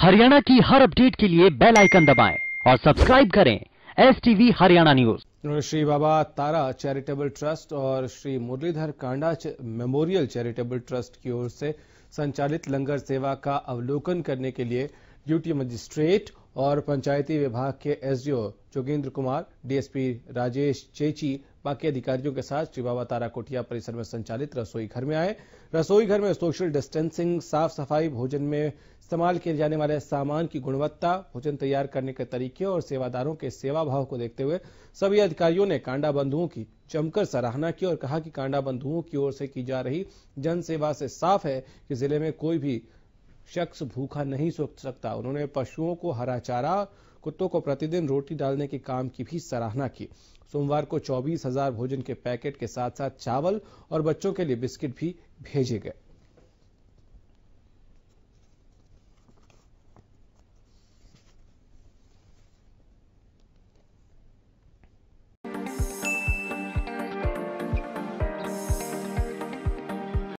हरियाणा की हर अपडेट के लिए बेल आइकन दबाएं और सब्सक्राइब करें S TV Haryana news Shri Baba Tara charitable trust और Shri Muralidhar Kanda memorial charitable trust की ओर से संचालित लंगर सेवा का अवलोकन करने के लिए ड्यूटी मजिस्ट्रेट और पंचायती विभाग के एसडीओ जोगेंद्र कुमार डीएसपी राजेश चेची बाकी अधिकारियों के साथ श्री बाबा तारा कोटिया परिसर में संचालित रसोई घर में आए रसोई घर में सोशल डिस्टेंसिंग साफ सफाई भोजन में इस्तेमाल किए जाने वाले सामान की गुणवत्ता भोजन तैयार करने के तरीके और सेवादारों के सेवा भाव को देखते हुए सभी अधिकारियों ने कांडा बंधुओं की जमकर सराहना की और कहा कि कांडा बंधुओं की ओर से की जा रही जनसेवा से साफ है कि जिले में कोई भी शख्स भूखा नहीं सो सकता उन्होंने पशुओं को हरा चारा कुत्तों को प्रतिदिन रोटी डालने के काम की भी सराहना की सोमवार को चौबीस हजार भोजन के पैकेट के साथ साथ चावल और बच्चों के लिए बिस्किट भी भेजे गए